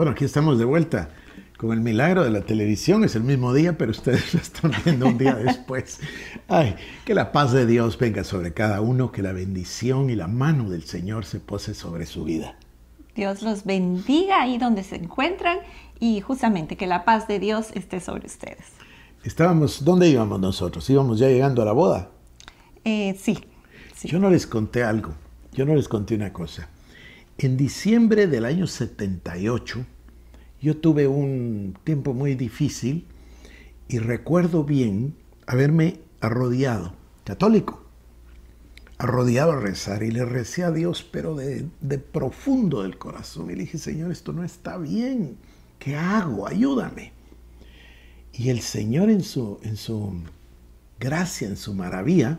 Bueno, aquí estamos de vuelta con el milagro de la televisión. Es el mismo día, pero ustedes lo están viendo un día después. Ay, que la paz de Dios venga sobre cada uno, que la bendición y la mano del Señor se pose sobre su vida. Dios los bendiga ahí donde se encuentran y justamente que la paz de Dios esté sobre ustedes. Estábamos, ¿dónde íbamos nosotros? Íbamos ya llegando a la boda. Eh, sí. Yo no les conté algo, yo no les conté una cosa. En diciembre del año 78 yo tuve un tiempo muy difícil y recuerdo bien haberme arrodillado, católico, arrodillado a rezar y le recé a Dios, pero de, profundo del corazón. Y le dije, Señor, esto no está bien, ¿qué hago? Ayúdame. Y el Señor en su, en su gracia, en su maravilla,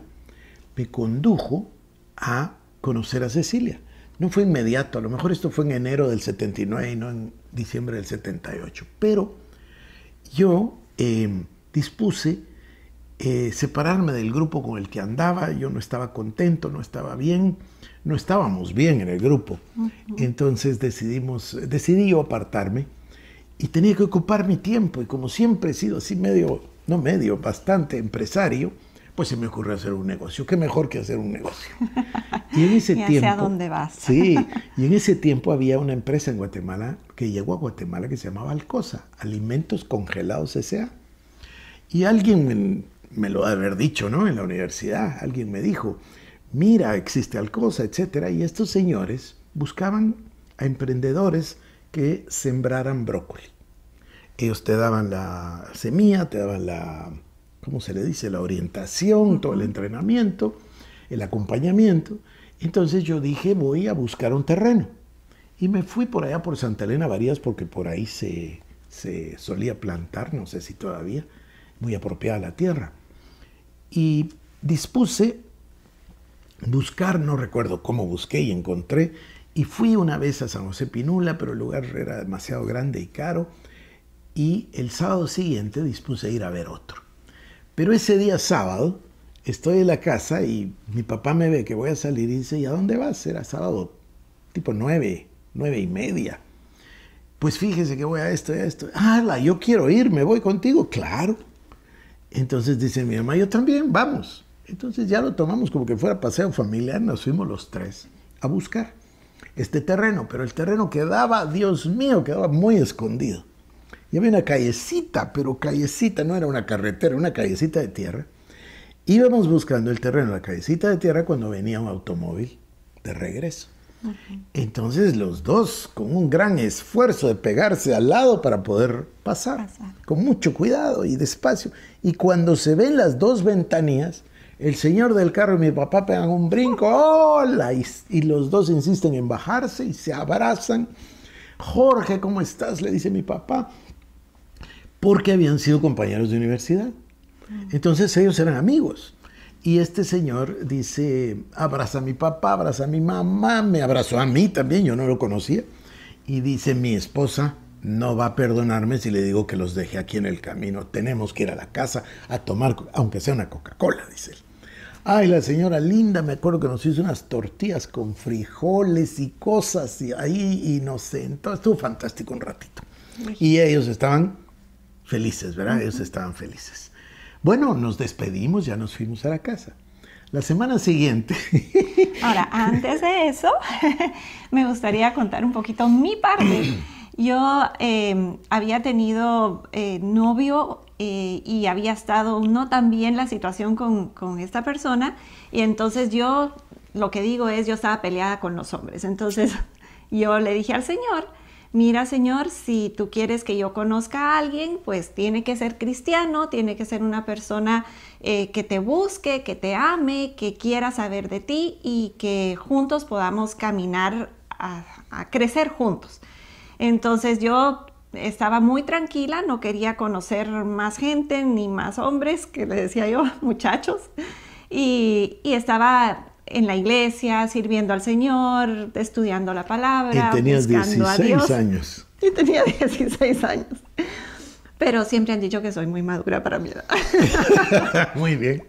me condujo a conocer a Cecilia. No fue inmediato, a lo mejor esto fue en enero del 79 y no en diciembre del 78, pero yo eh, dispuse eh, separarme del grupo con el que andaba, yo no estaba contento, no estaba bien, no estábamos bien en el grupo. Entonces decidimos, decidí yo apartarme y tenía que ocupar mi tiempo y como siempre he sido así medio, no medio, bastante empresario, pues se me ocurrió hacer un negocio. ¿Qué mejor que hacer un negocio? Y en ese tiempo... dónde vas. sí, y en ese tiempo había una empresa en Guatemala que llegó a Guatemala que se llamaba Alcosa, Alimentos Congelados S.A. Y alguien me, lo ha haber dicho, ¿no? En la universidad, alguien me dijo, mira, existe Alcosa, etc. Y estos señores buscaban a emprendedores que sembraran brócoli. Ellos te daban la semilla, te daban la ¿cómo se le dice? La orientación, todo el entrenamiento, el acompañamiento. Entonces yo dije, voy a buscar un terreno. Y me fui por allá por Santa Elena Varías porque por ahí se, se solía plantar, no sé si todavía, muy apropiada la tierra. Y dispuse buscar, no recuerdo cómo busqué y encontré, y fui una vez a San José Pinula, pero el lugar era demasiado grande y caro, y el sábado siguiente dispuse ir a ver otro. Pero ese día sábado estoy en la casa y mi papá me ve que voy a salir y dice, ¿y a dónde vas? Era sábado tipo nueve, nueve y media. Pues fíjese que voy a esto y a esto. ¡Hala! Yo quiero ir, me voy contigo. Claro. Entonces dice mi mamá, yo también, vamos. Entonces ya lo tomamos como que fuera paseo familiar, nos fuimos los tres a buscar este terreno, pero el terreno quedaba, Dios mío, quedaba muy escondido. Y había una callecita, pero callecita, no era una carretera, una callecita de tierra. Íbamos buscando el terreno, la callecita de tierra, cuando venía un automóvil de regreso. Entonces los dos, con un gran esfuerzo de pegarse al lado para poder pasar, con mucho cuidado y despacio. Y cuando se ven las dos ventanillas, el señor del carro y mi papá pegan un brinco, ¡hola! y los dos insisten en bajarse y se abrazan. Jorge, ¿cómo estás? Le dice mi papá porque habían sido compañeros de universidad. Mm. Entonces ellos eran amigos. Y este señor dice, abraza a mi papá, abraza a mi mamá, me abrazó a mí también, yo no lo conocía. Y dice, mi esposa no va a perdonarme si le digo que los deje aquí en el camino, tenemos que ir a la casa a tomar, aunque sea una Coca-Cola, dice él. Ay, la señora linda, me acuerdo que nos hizo unas tortillas con frijoles y cosas y ahí y nos estuvo fantástico un ratito. Y ellos estaban felices, ¿verdad? Ellos estaban felices. Bueno, nos despedimos, ya nos fuimos a la casa. La semana siguiente. Ahora, antes de eso, me gustaría contar un poquito mi parte. Yo em, había tenido eh, novio eh, y había estado no tan bien la situación con, con esta persona y entonces yo lo que digo es yo estaba peleada con los hombres. Entonces yo le dije al Señor, mira Señor, si tú quieres que yo conozca a alguien, pues tiene que ser cristiano, tiene que ser una persona eh, que te busque, que te ame, que quiera saber de ti y que juntos podamos caminar a, crecer juntos. Entonces yo estaba muy tranquila, no quería conocer más gente ni más hombres, que le decía yo, muchachos, y, y estaba en la iglesia, sirviendo al Señor, estudiando la palabra. Y tenías 16 años. Y tenía 16 años. Pero siempre han dicho que soy muy madura para mi edad. muy bien.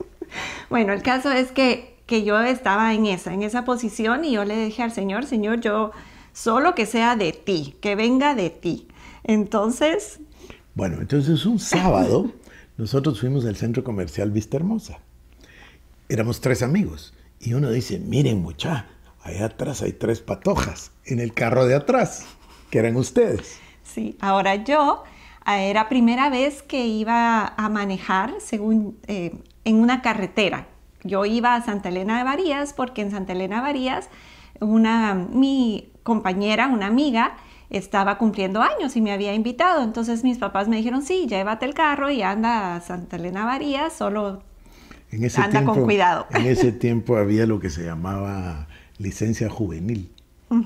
Bueno, el caso es que, que yo estaba en esa, en esa posición y yo le dije al Señor, Señor, yo solo que sea de ti, que venga de ti. Entonces... Bueno, entonces un sábado nosotros fuimos al centro comercial Vista Hermosa. Éramos tres amigos y uno dice, miren mucha, allá atrás hay tres patojas en el carro de atrás, que eran ustedes. Sí, ahora yo ah, era primera vez que iba a manejar según, eh, en una carretera. Yo iba a Santa Elena de Varías porque en Santa Elena de Varías una, mi compañera, una amiga, estaba cumpliendo años y me había invitado. Entonces mis papás me dijeron, sí, llévate el carro y anda a Santa Elena de Varías, solo Anda con cuidado. En ese tiempo había lo que se llamaba licencia juvenil.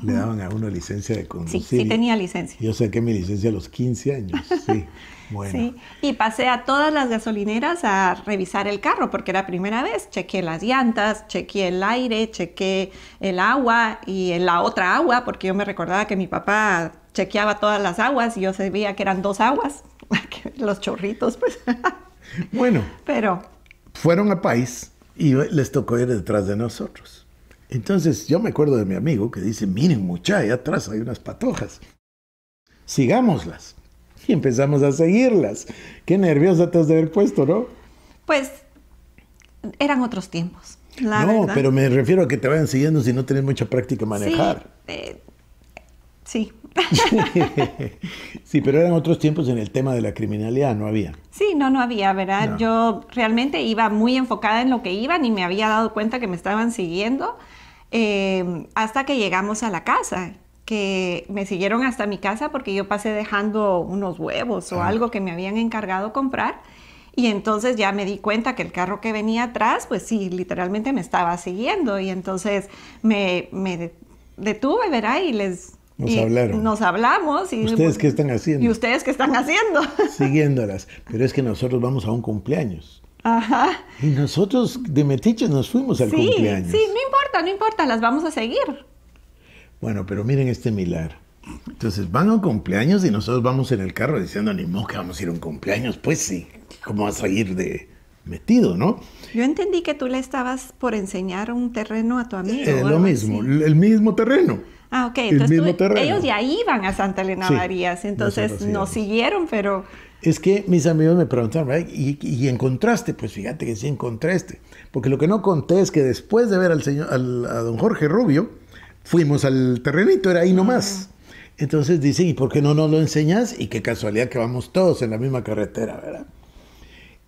Le daban a uno licencia de conducir. Sí, sí tenía licencia. Yo saqué mi licencia a los 15 años, sí. Bueno. Y pasé a todas las gasolineras a revisar el carro, porque era primera vez. Chequé las llantas, chequé el aire, chequé el agua y la otra agua, porque yo me recordaba que mi papá chequeaba todas las aguas y yo sabía que eran dos aguas, los chorritos, pues. Bueno. Pero fueron al país y les tocó ir detrás de nosotros. Entonces yo me acuerdo de mi amigo que dice, miren mucha, allá atrás hay unas patojas, sigámoslas. Y empezamos a seguirlas. Qué nerviosa te has de haber puesto, ¿no? Pues eran otros tiempos. no, pero me refiero a que te vayan siguiendo si no tenés mucha práctica manejar. Sí, eh, Sí. sí, pero eran otros tiempos en el tema de la criminalidad, no había. Sí, no, no había, ¿verdad? Yo realmente iba muy enfocada en lo que iban y me había dado cuenta que me estaban siguiendo em, hasta que llegamos a la casa, que me siguieron hasta mi casa porque yo pasé dejando unos huevos o ah. algo que me habían encargado comprar. Y entonces ya me di cuenta que el carro que venía atrás, pues sí, literalmente me estaba siguiendo. Y entonces me, me detuve, ¿verdad? Y les nos hablaron. Nos hablamos. Y, ¿Ustedes pues, qué están haciendo? ¿Y ustedes qué están haciendo? Siguiéndolas. Pero es que nosotros vamos a un cumpleaños. Ajá. Y nosotros de metiche nos fuimos al cumpleaños. Sí, no importa, no importa, las vamos a seguir. Bueno, pero miren este Milar Entonces van a un cumpleaños y nosotros vamos en el carro diciendo, ni modo que vamos a ir a un cumpleaños. Pues sí, ¿cómo vas a salir de, metido, ¿no? Yo entendí que tú le estabas por enseñar un terreno a tu amigo. es eh, lo mismo, el mismo terreno. Ah, ok. Entonces ellos ya iban a Santa Elena Marías, entonces nos, siguieron, pero... Es que mis amigos me preguntaron, ¿y, encontraste? Pues fíjate que sí encontraste. Porque lo que no conté es que después de ver al señor, al, a don Jorge Rubio, fuimos al terrenito, era ahí ah. nomás. Entonces dicen, ¿y por qué no nos lo enseñas? Y qué casualidad que vamos todos en la misma carretera, ¿verdad?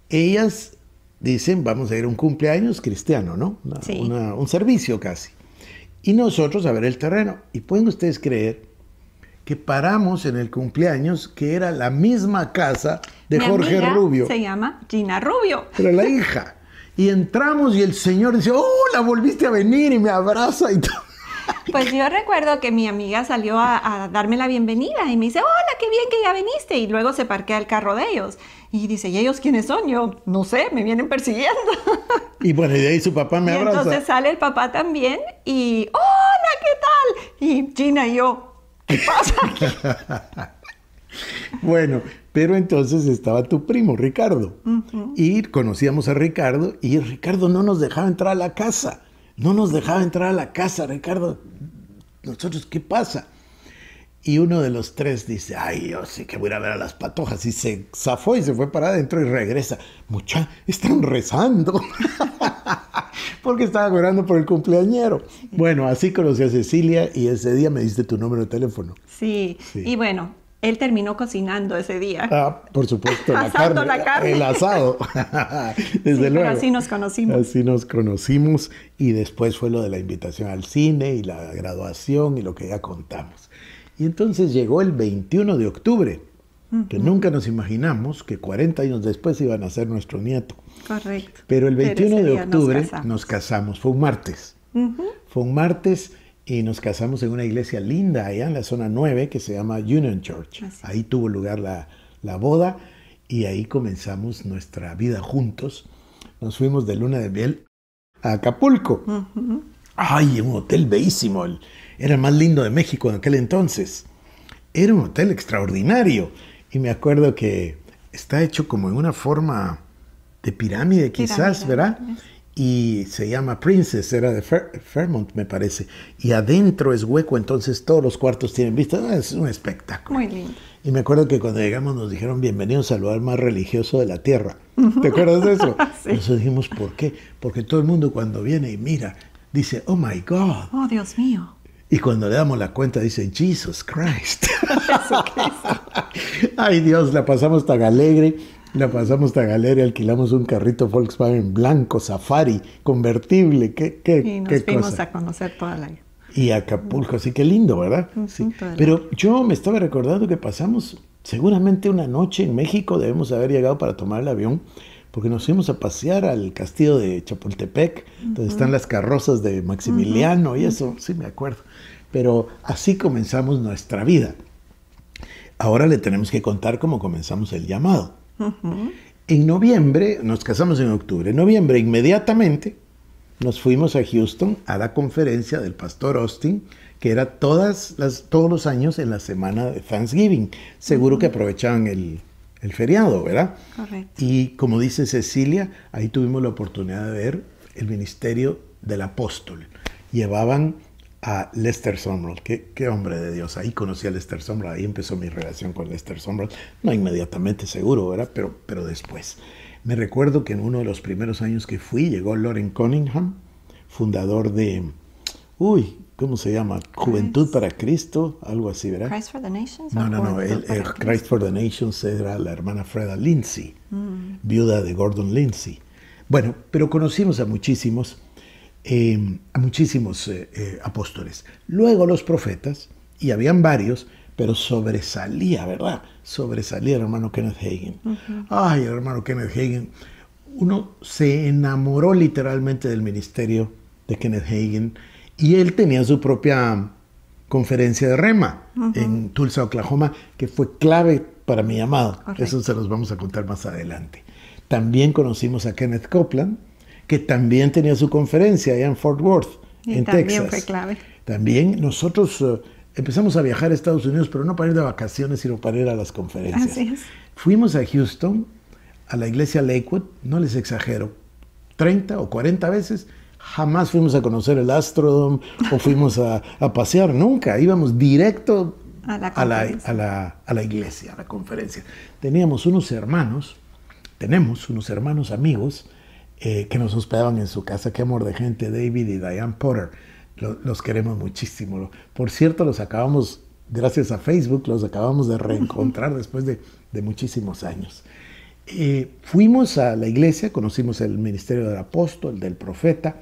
Ellas dicen, vamos a ir a un cumpleaños cristiano, ¿no? un servicio casi y nosotros a ver el terreno. Y pueden ustedes creer que paramos en el cumpleaños que era la misma casa de Jorge Rubio. Se llama Gina Rubio. Pero la hija. Y entramos y el señor dice, hola, oh, volviste a venir y me abraza y todo. Pues yo recuerdo que mi amiga salió a, a, darme la bienvenida y me dice, hola, qué bien que ya viniste. Y luego se parquea el carro de ellos. Y dice, ¿y ellos quiénes son? Yo, no sé, me vienen persiguiendo. Y bueno, y de ahí su papá me y Entonces sale el papá también y, hola, ¿qué tal? Y Gina y yo, ¿qué pasa aquí? bueno, pero entonces estaba tu primo, Ricardo. Y conocíamos a Ricardo y Ricardo no nos dejaba entrar a la casa. No nos dejaba entrar a la casa, Ricardo. Nosotros, ¿qué pasa? Y uno de los tres dice, ay, yo sí que voy a ver a las patojas. Y se zafó y se fue para adentro y regresa. Mucha, están rezando. Porque estaba orando por el cumpleañero. Bueno, así conocí a Cecilia y ese día me diste tu número de teléfono. sí. y bueno, él terminó cocinando ese día. Ah, por supuesto, la, la carne, El asado. Desde luego. así nos conocimos. Así nos conocimos y después fue lo de la invitación al cine y la graduación y lo que ya contamos. Y entonces llegó el 21 de octubre, que nunca nos imaginamos que 40 años después iban a ser nuestro nieto. Correcto. Pero el 21 de octubre nos casamos. fue un martes. Fue un martes y nos casamos en una iglesia linda allá en la zona 9 que se llama Union Church. Ahí tuvo lugar la, boda y ahí comenzamos nuestra vida juntos. Nos fuimos de luna de miel a Acapulco. Ay, un hotel bellísimo. Era el más lindo de México en aquel entonces. Era un hotel extraordinario. Y me acuerdo que está hecho como en una forma de pirámide quizás, ¿verdad? Y se llama Princess, era de Fairmont me parece. Y adentro es hueco, entonces todos los cuartos tienen vista. Ah, es un espectáculo. Muy lindo. Y me acuerdo que cuando llegamos nos dijeron bienvenidos al lugar más religioso de la tierra. ¿Te acuerdas de eso? sí. dijimos, ¿por qué? Porque todo el mundo cuando viene y mira, dice, oh my God. Oh, Dios mío. Y cuando le damos la cuenta dice, Jesus Christ. Ay Dios, la pasamos tan alegre, la pasamos tan alegre, alquilamos un carrito Volkswagen blanco, safari, convertible, qué, qué, y nos fuimos a conocer toda la... Y Acapulco, así que lindo, ¿verdad? sí. Pero yo me estaba recordando que pasamos seguramente una noche en México, debemos haber llegado para tomar el avión, porque nos fuimos a pasear al castillo de Chapultepec, donde están las carrozas de Maximiliano y eso, sí me acuerdo. Pero así comenzamos nuestra vida. Ahora le tenemos que contar cómo comenzamos el llamado. En noviembre, nos casamos en octubre, en noviembre inmediatamente nos fuimos a Houston a la conferencia del pastor Austin, que era todas todos los años en la semana de Thanksgiving. Seguro que aprovechaban el, el feriado, ¿verdad? Correcto. Y como dice Cecilia, ahí tuvimos la oportunidad de ver el ministerio del apóstol. Llevaban a Lester Sumrall, qué, hombre de Dios. Ahí conocí a Lester Sombrell. ahí empezó mi relación con Lester Sombrell. No inmediatamente, seguro, ¿verdad? Pero, pero después. Me recuerdo que en uno de los primeros años que fui llegó Loren Cunningham, fundador de... Uy, ¿cómo se llama? Juventud para Cristo, algo así, ¿verdad? Christ for the Nations. No, no, no. Christ for the Nations era la hermana Freda Lindsay, mm. viuda de Gordon Lindsay. Bueno, pero conocimos a muchísimos, em, a muchísimos eh, eh, apóstoles. Luego los profetas, y habían varios, pero sobresalía, ¿verdad? Sobresalía el hermano Kenneth Hagin. Ay, el hermano Kenneth Hagin. Uno se enamoró literalmente del ministerio de Kenneth Hagin y él tenía su propia conferencia de rema en Tulsa, Oklahoma, que fue clave para mi llamado. Eso se los vamos a contar más adelante. También conocimos a Kenneth Copeland, que también tenía su conferencia allá en Fort Worth, y en también Fue clave. También nosotros eh, empezamos a viajar a Estados Unidos, pero no para ir de vacaciones, sino para ir a las conferencias. Fuimos a Houston, a la iglesia Lakewood, no les exagero, 30 o 40 veces Jamás fuimos a conocer el Astrodome o fuimos a, pasear, nunca. Íbamos directo a la, a, la, a, la, iglesia, a la conferencia. Teníamos unos hermanos, tenemos unos hermanos amigos eh, que nos hospedaban en su casa. Qué amor de gente, David y Diane Potter. los queremos muchísimo. Por cierto, los acabamos, gracias a Facebook, los acabamos de reencontrar después de, de muchísimos años. Eh, fuimos a la iglesia, conocimos el ministerio del apóstol, del profeta,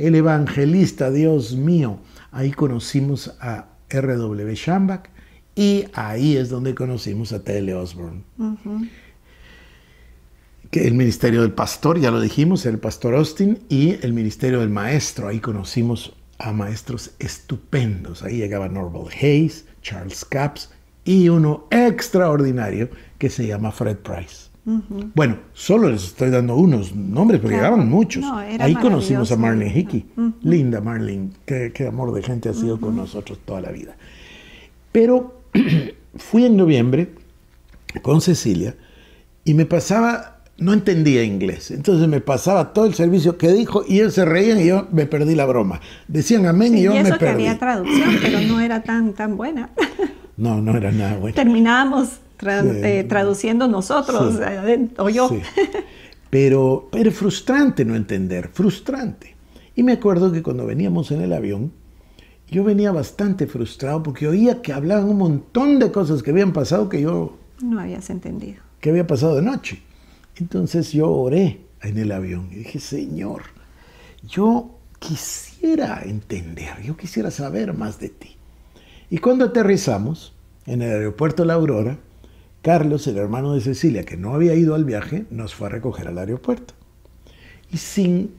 el evangelista, Dios mío. Ahí conocimos a R.W. Schambach y ahí es donde conocimos a T.L. Osborne. que el ministerio del pastor, ya lo dijimos, el pastor Austin, y el ministerio del maestro. Ahí conocimos a maestros estupendos. Ahí llegaba Norval Hayes, Charles Capps y uno extraordinario que se llama Fred Price. Bueno, solo les estoy dando unos nombres, porque llegaban muchos. Ahí conocimos a Marlene Hickey. Linda Marlene, qué, amor de gente ha sido con nosotros toda la vida. Pero fui en noviembre con Cecilia y me pasaba, no entendía inglés, entonces me pasaba todo el servicio que dijo y ellos se reían y yo me perdí la broma. Decían amén y yo me perdí. Que había traducción, pero no era tan, tan buena. No, no era nada buena. Terminábamos eh, traduciendo nosotros, eh, o yo. Pero, pero frustrante no entender, frustrante. Y me acuerdo que cuando veníamos en el avión, yo venía bastante frustrado porque oía que hablaban un montón de cosas que habían pasado que yo... No habías entendido. Que había pasado de noche. Entonces yo oré en el avión y dije, Señor, yo quisiera entender, yo quisiera saber más de ti. Y cuando aterrizamos en el aeropuerto La Aurora, Carlos, el hermano de Cecilia, que no había ido al viaje, nos fue a recoger al aeropuerto. Y sin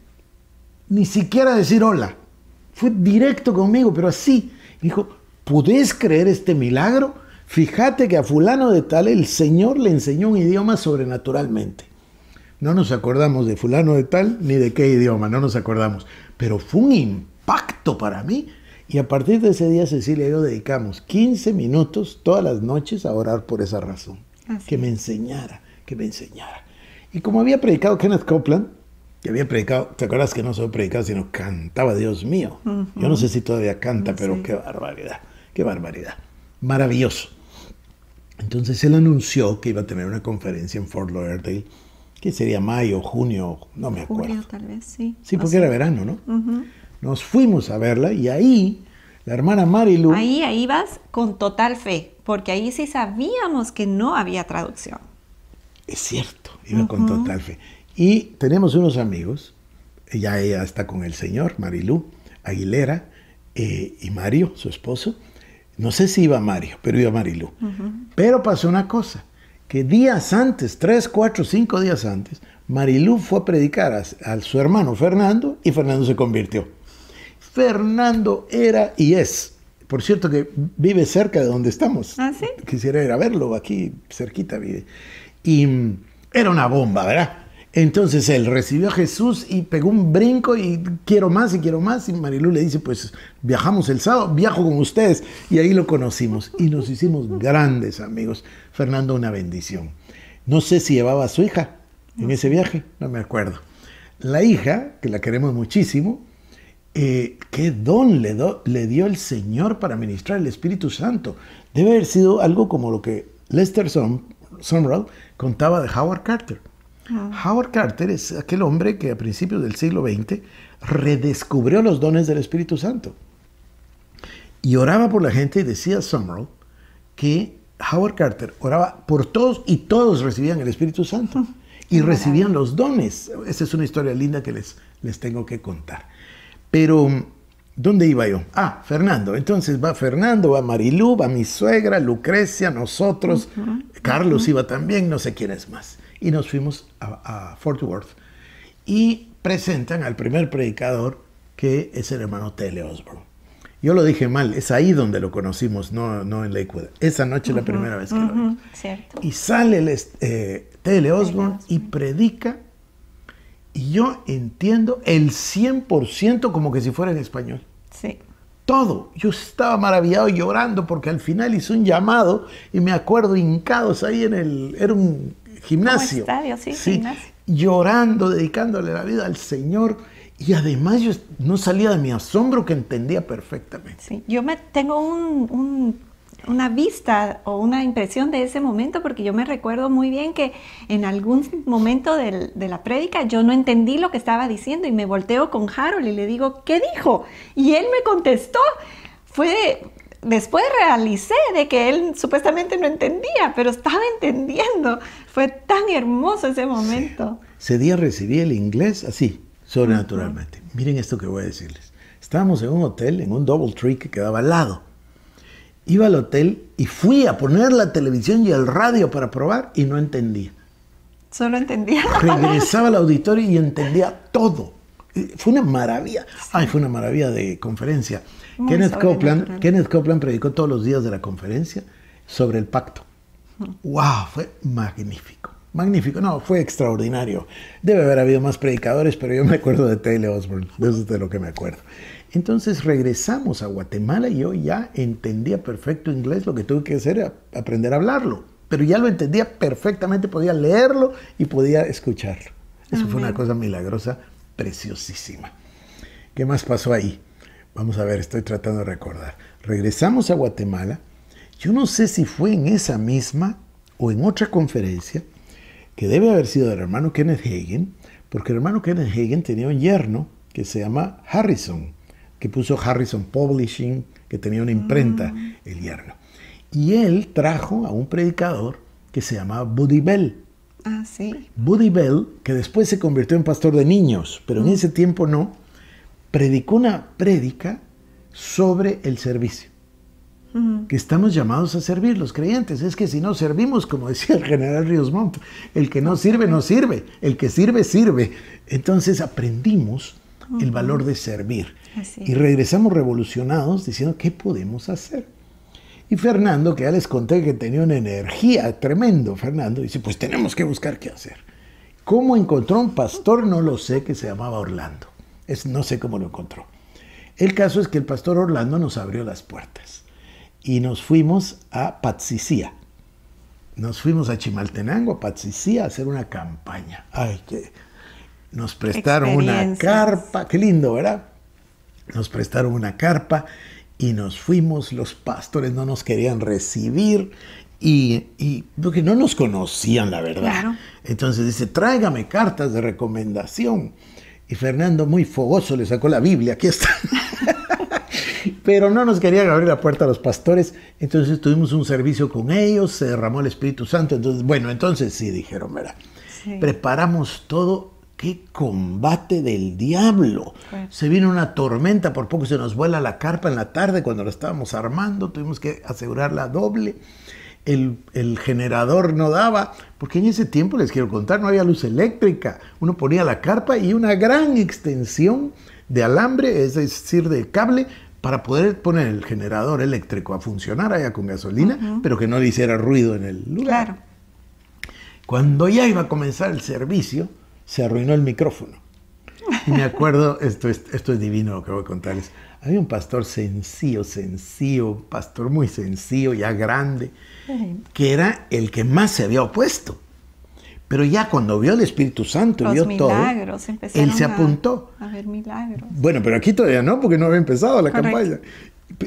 ni siquiera decir hola, fue directo conmigo, pero así. Dijo, ¿puedes creer este milagro? Fíjate que a fulano de tal el Señor le enseñó un idioma sobrenaturalmente. No nos acordamos de fulano de tal ni de qué idioma, no nos acordamos. Pero fue un impacto para mí y a partir de ese día, Cecilia y yo dedicamos 15 minutos todas las noches a orar por esa razón. Que me enseñara, que me enseñara. Y como había predicado Kenneth Copeland, que había predicado, ¿te acuerdas que no solo predicaba, sino cantaba, Dios mío? Yo no sé si todavía canta, pero qué barbaridad, qué barbaridad. Maravilloso. Entonces él anunció que iba a tener una conferencia en Fort Lauderdale, que sería mayo, junio, no me acuerdo. Julio, tal vez, sí. Sí, porque era verano, ¿no? Nos fuimos a verla y ahí la hermana Marilu... Ahí, ahí con total fe, porque ahí sí sabíamos que no había traducción. Es cierto, iba con total fe. Y tenemos unos amigos, ya ella está con el señor, Marilu Aguilera, eh, y Mario, su esposo. No sé si iba Mario, pero iba Marilu. Pero pasó una cosa, que días antes, tres, cuatro, cinco días antes, Marilu fue a predicar a, su hermano Fernando y Fernando se convirtió. Fernando era y es. Por cierto que vive cerca de donde estamos. ¿Ah, sí? Quisiera ir a verlo, aquí cerquita vive. Y mm, era una bomba, ¿verdad? Entonces él recibió a Jesús y pegó un brinco y quiero más y quiero más. Y Marilu le dice, pues viajamos el sábado, viajo con ustedes. Y ahí lo conocimos y nos hicimos grandes amigos. Fernando, una bendición. No sé si llevaba a su hija en ese viaje, no me acuerdo. La hija, que la queremos muchísimo, eh, qué don le, dio el Señor para ministrar el Espíritu Santo. Debe haber sido algo como lo que Lester Sumrall contaba de Howard Carter. Ah. Howard Carter es aquel hombre que a principios del siglo XX redescubrió los dones del Espíritu Santo. Y oraba por la gente y decía Sumrall que Howard Carter oraba por todos y todos recibían el Espíritu Santo. Ah, y recibían los dones. Esa es una historia linda que les, les tengo que contar. Pero, ¿dónde iba yo? Ah, Fernando. Entonces va Fernando, va Marilú, va mi suegra, Lucrecia, nosotros, Carlos iba también, no sé quién es más. Y nos fuimos a, Fort Worth. Y presentan al primer predicador, que es el hermano Tele Osborne. Yo lo dije mal, es ahí donde lo conocimos, no, no en Lakewood. Esa noche la primera vez que lo Y sale el, Tele eh, Osborne y predica y yo entiendo el 100% como que si fuera en español. Sí. Todo. Yo estaba maravillado llorando porque al final hice un llamado y me acuerdo hincados ahí en el... Era un gimnasio. estadio, sí, sí gimnasio. Llorando, dedicándole la vida al Señor. Y además yo no salía de mi asombro que entendía perfectamente. Sí, yo me tengo un una vista o una impresión de ese momento, porque yo me recuerdo muy bien que en algún momento de la prédica yo no entendí lo que estaba diciendo y me volteo con Harold y le digo, ¿qué dijo? Y él me contestó. Fue, después realicé de que él supuestamente no entendía, pero estaba entendiendo. Fue tan hermoso ese momento. Ese día recibí el inglés así, sobrenaturalmente. Miren esto que voy a decirles. Estábamos en un hotel, en un double tree que quedaba al lado Iba al hotel y fui a poner la televisión y el radio para probar y no entendía. Solo entendía. Regresaba al auditorio y entendía todo. Fue una maravilla. Ay, fue una maravilla de conferencia. Kenneth Copeland, Kenneth Copeland predicó todos los días de la conferencia sobre el pacto. ¡Wow! Fue magnífico. Magnífico, no, fue extraordinario. Debe haber habido más predicadores, pero yo me acuerdo de Taylor Osborne, eso es de lo que me acuerdo. Entonces regresamos a Guatemala y yo ya entendía perfecto inglés, lo que tuve que hacer era aprender a hablarlo, pero ya lo entendía perfectamente, podía leerlo y podía escucharlo. Eso fue una cosa milagrosa, preciosísima. ¿Qué más pasó ahí? Vamos a ver, estoy tratando de recordar. Regresamos a Guatemala. Yo no sé si fue en esa misma o en otra conferencia, que debe haber sido del hermano Kenneth Hagen, porque el hermano Kenneth Hagen tenía un yerno que se llama Harrison que puso Harrison Publishing, que tenía una imprenta, mm. el yerno. Y él trajo a un predicador que se llamaba Buddy Bell. Ah, Buddy Bell, que después se convirtió en pastor de niños, pero en mm. ese tiempo no, predicó una prédica sobre el servicio. Mm. Que estamos llamados a servir los creyentes. Es que si no servimos, como decía el general Ríos Montt, el que no sirve, no sirve. El que sirve, sirve. Entonces aprendimos el valor de servir. Y regresamos revolucionados diciendo, ¿qué podemos hacer? Y Fernando, que ya les conté que tenía una energía tremendo, Fernando, dice, pues tenemos que buscar qué hacer. ¿Cómo encontró un pastor? No lo sé, que se llamaba Orlando. Es, no sé cómo lo encontró. El caso es que el pastor Orlando nos abrió las puertas y nos fuimos a Patsicía. Nos fuimos a Chimaltenango, a Patsicía, a hacer una campaña. Ay, que nos prestaron una carpa. Qué lindo, ¿verdad? Nos prestaron una carpa y nos fuimos, los pastores no nos querían recibir y, porque no nos conocían, la verdad. Entonces dice, tráigame cartas de recomendación. Y Fernando, muy fogoso, le sacó la Biblia, aquí está. Pero no nos querían abrir la puerta a los pastores, entonces tuvimos un servicio con ellos, se derramó el Espíritu Santo. Entonces, bueno, entonces sí, dijeron, mira, Preparamos todo qué combate del diablo. Se vino una tormenta, por poco se nos vuela la carpa en la tarde cuando la estábamos armando, tuvimos que asegurarla doble. El, generador no daba, porque en ese tiempo, les quiero contar, no había luz eléctrica. Uno ponía la carpa y una gran extensión de alambre, es decir, de cable, para poder poner el generador eléctrico a funcionar allá con gasolina, pero que no le hiciera ruido en el lugar. Cuando ya iba a comenzar el servicio, se arruinó el micrófono. Y me acuerdo, esto es, esto es divino lo que voy a contarles. Había un pastor sencillo, sencillo, pastor muy sencillo, ya grande, que era el que más se había opuesto. Pero ya cuando vio el Espíritu Santo, Los vio milagros, todo, él se apuntó. A, ver milagros. Bueno, pero aquí todavía no, porque no había empezado la campaña.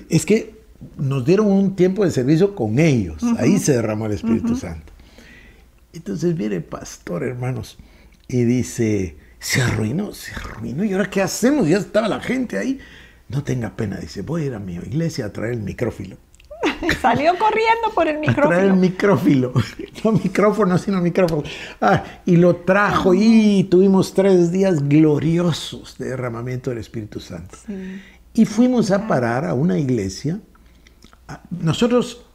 Es que nos dieron un tiempo de servicio con ellos. Ahí se derramó el Espíritu Santo. Entonces, el pastor, hermanos, y dice, se arruinó, se arruinó, ¿y ahora qué hacemos? Ya estaba la gente ahí. No tenga pena, dice, voy a ir a mi iglesia a traer el micrófilo. Salió corriendo por el micrófono. traer el micrófilo. No micrófono, sino micrófono. Ah, y lo trajo y tuvimos tres días gloriosos de derramamiento del Espíritu Santo. Y fuimos a parar a una iglesia. Ah, nosotros,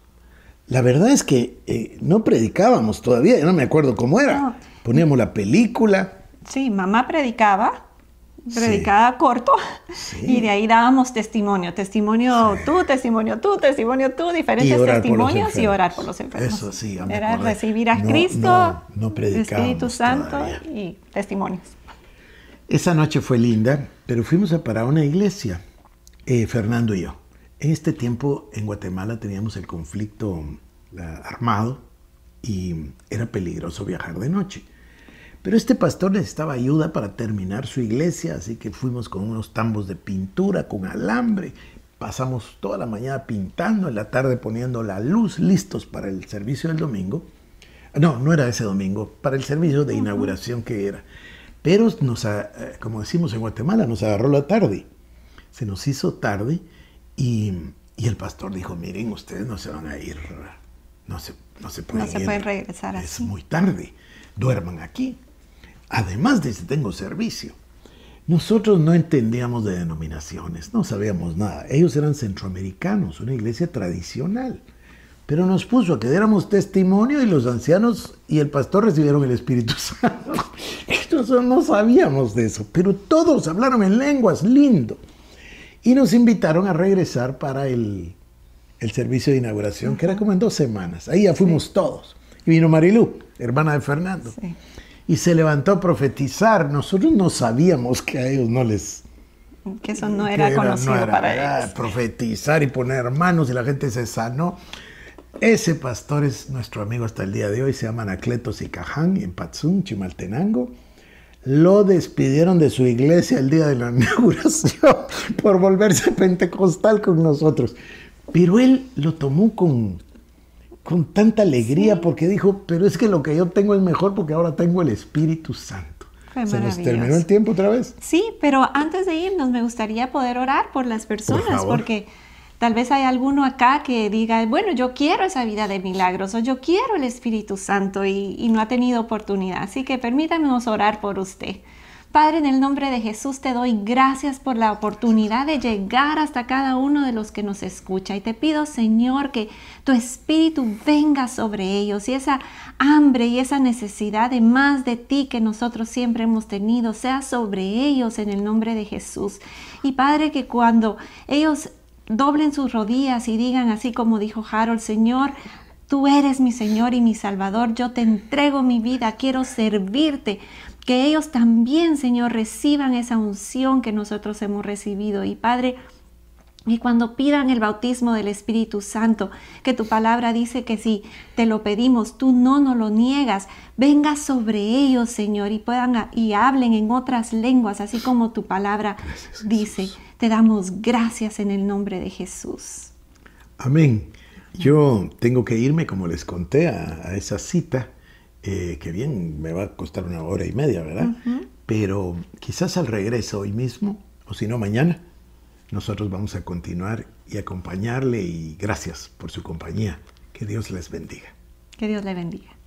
la verdad es que eh, no predicábamos todavía, yo no me acuerdo cómo era poníamos la película. Sí, mamá predicaba, predicaba corto, y de ahí dábamos testimonio, testimonio tú, testimonio tú, testimonio tú, diferentes testimonios y orar por los enfermos. Eso sí, Era recibir a Cristo, Espíritu Santo y testimonios. Esa noche fue linda, pero fuimos a parar a una iglesia, eh, Fernando y yo. En este tiempo en Guatemala teníamos el conflicto ah, armado y era peligroso viajar de noche. Pero este pastor necesitaba ayuda para terminar su iglesia, así que fuimos con unos tambos de pintura, con alambre. Pasamos toda la mañana pintando, en la tarde poniendo la luz, listos para el servicio del domingo. No, no era ese domingo, para el servicio de inauguración que era. Pero nos, eh, como decimos en Guatemala, nos agarró la tarde. Se nos hizo tarde y, y el pastor dijo, miren, ustedes no se van a ir, no se no se pueden, se regresar es Es muy tarde. Duerman aquí. Además de si tengo servicio. Nosotros no entendíamos de denominaciones, no sabíamos nada. Ellos eran centroamericanos, una iglesia tradicional. Pero nos puso a que diéramos testimonio y los ancianos y el pastor recibieron el Espíritu Santo. Nosotros no sabíamos de eso, pero todos hablaron en lenguas, lindo. Y nos invitaron a regresar para el el servicio de inauguración, que era como en dos semanas. Ahí ya fuimos todos. Y vino Marilú, hermana de Fernando. Y se levantó a profetizar. Nosotros no sabíamos que a ellos no les... Que eso no era, conocido para ellos. Profetizar y poner manos y la gente se sanó. Ese pastor es nuestro amigo hasta el día de hoy. Se llama Anacleto Sicaján en Patzún, Chimaltenango lo despidieron de su iglesia el día de la inauguración por volverse pentecostal con nosotros. Pero él lo tomó con, con tanta alegría porque dijo, pero es que lo que yo tengo es mejor porque ahora tengo el Espíritu Santo. Se nos terminó el tiempo otra vez. Sí, pero antes de irnos me gustaría poder orar por las personas porque tal vez hay alguno acá que diga, bueno, yo quiero esa vida de milagros o yo quiero el Espíritu Santo y, y no ha tenido oportunidad. Así que permítanos orar por usted. Padre, en el nombre de Jesús te doy gracias por la oportunidad de llegar hasta cada uno de los que nos escucha. Y te pido, Señor, que tu Espíritu venga sobre ellos y esa hambre y esa necesidad de más de ti que nosotros siempre hemos tenido sea sobre ellos en el nombre de Jesús. Y Padre, que cuando ellos doblen sus rodillas y digan así como dijo Harold, Señor, Tú eres mi Señor y mi Salvador, yo te entrego mi vida, quiero servirte que ellos también, Señor, reciban esa unción que nosotros hemos recibido. Y Padre, y cuando pidan el bautismo del Espíritu Santo, que tu palabra dice que si te lo pedimos, tú no nos lo niegas, venga sobre ellos, Señor, y puedan ah, y hablen en otras lenguas, así como tu palabra dice. Te damos gracias en el nombre de Jesús. Amén. Yo tengo que irme, como les conté, a esa cita eh, bien, me va a costar una hora y media, ¿verdad? Pero quizás al regreso hoy mismo, o si no mañana, nosotros vamos a continuar y acompañarle y gracias por su compañía. Que Dios les bendiga. Que Dios le bendiga.